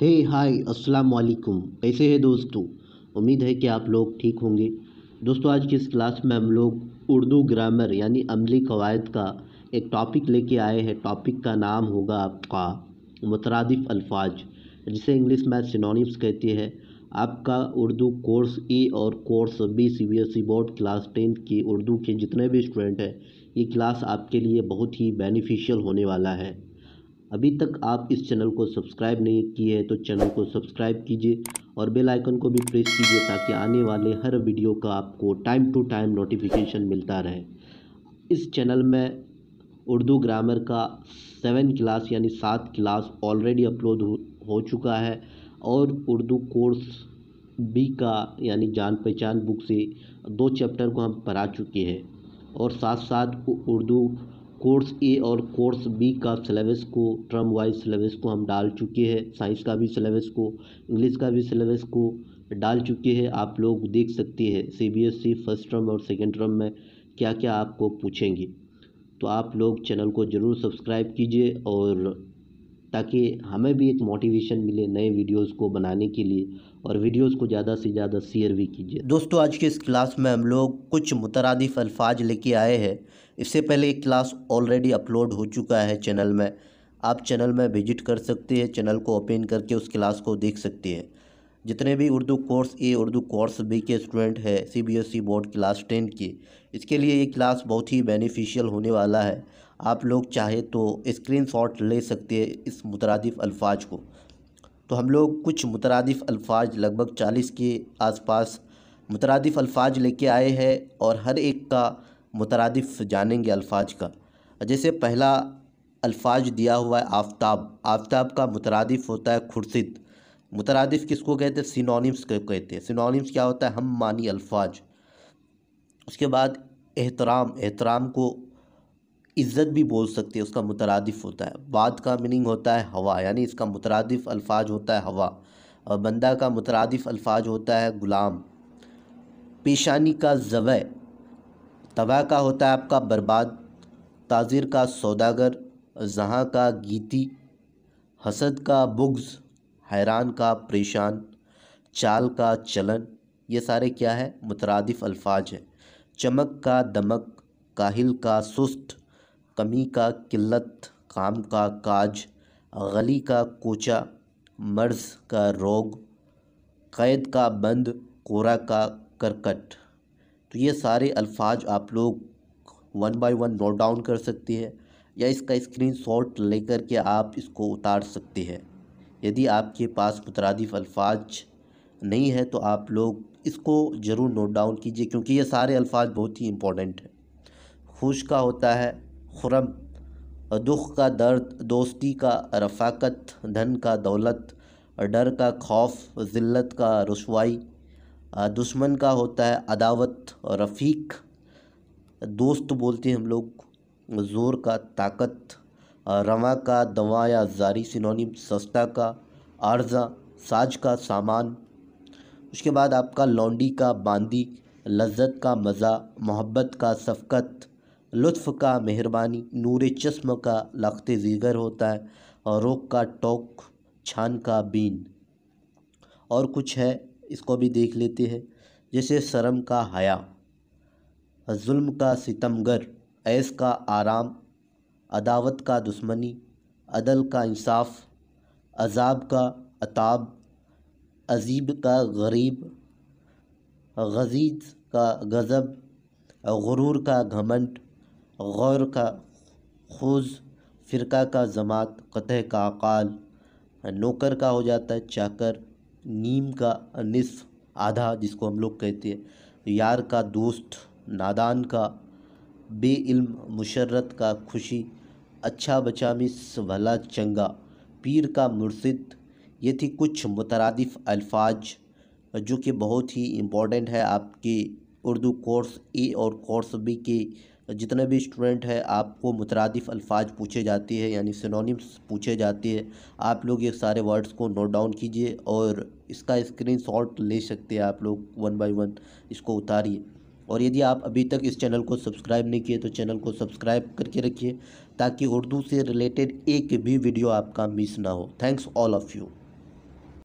हे हाय अस्सलाम वालेकुम कैसे हैं दोस्तों उम्मीद है कि आप लोग ठीक होंगे दोस्तों आज की इस क्लास में हम लोग उर्दू ग्रामर यानी अमली कवायद का एक टॉपिक लेके आए हैं टॉपिक का नाम होगा आपका मुतरदफ़ अल्फाज जिसे इंग्लिश में सिनोनिम्स कहती है आपका उर्दू कोर्स ए और course B C B S E board class tenth की उर्दू के जितने भी स्टूडेंट हैं ये क्लास आपके लिए बहुत ही बेनिफिशियल होने वाला है अभी तक आप इस चैनल को सब्सक्राइब नहीं किए हैं तो चैनल को सब्सक्राइब कीजिए और बेल आइकन को भी प्रेस कीजिए ताकि आने वाले हर वीडियो का आपको टाइम टू टाइम नोटिफिकेशन मिलता रहे इस चैनल में उर्दू ग्रामर का सेवन क्लास यानी सात क्लास ऑलरेडी अपलोड हो, हो चुका है और उर्दू कोर्स बी का यानी जान पहचान बुक से दो चैप्टर को हम पढ़ा चुके हैं और साथ साथ उर्दू कोर्स ए और कोर्स बी का सिलेबस को ट्रम वाइज सिलेबस को हम डाल चुके हैं साइंस का भी सिलेबस को इंग्लिश का भी सिलेबस को डाल चुके हैं आप लोग देख सकते हैं सीबीएसई फर्स्ट टर्म और सेकेंड टर्म में क्या क्या आपको पूछेंगे तो आप लोग चैनल को ज़रूर सब्सक्राइब कीजिए और ताकि हमें भी एक मोटिवेशन मिले नए वीडियोस को बनाने के लिए और वीडियोस को ज़्यादा से ज़्यादा शेयर भी कीजिए दोस्तों आज के इस क्लास में हम लोग कुछ मुतरदफ़ अल्फाज लेके आए हैं इससे पहले एक क्लास ऑलरेडी अपलोड हो चुका है चैनल में आप चैनल में विजिट कर सकते हैं चैनल को ओपन करके उस क्लास को देख सकते हैं जितने भी Urdu course A Urdu course B के स्टूडेंट है C B S E board class ten के इसके लिए ये क्लास बहुत ही बेनिफिशियल होने वाला है आप लोग चाहे तो स्क्रीन शॉट ले सकते हैं इस मुतरदफ़ अल्फाज को तो हम लोग कुछ मुतरदफ़ अल्फाज लगभग चालीस के आसपास मुतरदफ़ अल्फाज लेके आए हैं और हर एक का मुतरदफ़ जानेंगे अल्फाज का जैसे पहला अल्फाज दिया हुआ है आफ्ताब आफ्ताब का मुतरदफ़ होता है खुर्सिद मुतरदफ़ किसको कहते हैं सिनोनिम्स को कहते हैं सिनोनिम्स क्या होता है हम मानी अल्फाज उसके बाद एहतराम एहतराम को इज़्ज़त भी बोल सकते हैं उसका मुतरदफ़ होता है बाद का मीनिंग होता है हवा यानी इसका मुतरदफ़ अल्फाज होता है हवा और बंदा का मुतरदफ़ अल्फाज होता है ग़ुलाम पेशानी का ज़वै तबाह का होता है आपका बर्बाद ताजिर का सौदागर जहाँ का गीती हसद का बुग्ज़ हैरान का परेशान चाल का चलन ये सारे क्या है मुतरदफ़ अल्फाज हैं चमक का दमक काहिल का सुस्त कमी का किल्लत काम का काज गली का कोचा मर्ज़ का रोग क़ैद का बंद कोरा का करकट तो ये सारे अल्फाज आप लोग one by one note down कर सकते हैं या इसका स्क्रीन शॉट लेकर के आप इसको उतार सकते हैं यदि आपके पास मुतरदिफ अल्फाज नहीं है तो आप लोग इसको ज़रूर नोट डाउन कीजिए क्योंकि ये सारे अल्फाज बहुत ही इम्पोर्टेंट हैं खुश का होता है खुरम दुख का दर्द दोस्ती का रफाकत धन का दौलत डर का खौफ ज़िल्लत का रसवाई दुश्मन का होता है अदावत और रफ़ीक दोस्त बोलते हैं हम लोग ज़ोर का ताकत रवा का दवा या जारी सिनोनिम सस्ता का आर्जा साज का सामान उसके बाद आपका लौंडी का बांदी लज्जत का मज़ा मोहब्बत का शफकत लुत्फ़ का मेहरबानी नूर चश्म का लख्त जीगर होता है और रोक का टोक छान का बीन और कुछ है इसको भी देख लेते हैं जैसे शर्म का हया जुल्म का सितमगर ऐस का आराम अदावत का दुश्मनी अदल का इंसाफ अजाब का अताब अजीब का गरीब गजीज का गज़ब गुरूर का घमंड गौर का खोज फ़िरका का जमात क़तः का अकाल नौकर का हो जाता है चाकर नीम का निस आधा जिसको हम लोग कहते हैं यार का दोस्त नादान का बेइल्म मुशर्रत का खुशी अच्छा बचा मिस भला चंगा पीर का मुर्शिद ये थी कुछ मुतरदफ़ अल्फाज जो कि बहुत ही इम्पोर्टेंट है आपके उर्दू कोर्स ए और कोर्स बी के जितने भी स्टूडेंट हैं आपको मुतरदफ़ अल्फाज पूछे जाते हैं यानी सिनोनिम्स पूछे जाते हैं आप लोग ये सारे वर्ड्स को नोट डाउन कीजिए और इसका स्क्रीन शॉट ले सकते हैं आप लोग वन बाय वन इसको उतारिए और यदि आप अभी तक इस चैनल को सब्सक्राइब नहीं किए तो चैनल को सब्सक्राइब करके रखिए ताकि उर्दू से रिलेटेड एक भी वीडियो आपका मिस ना हो थैंक्स ऑल ऑफ़ यू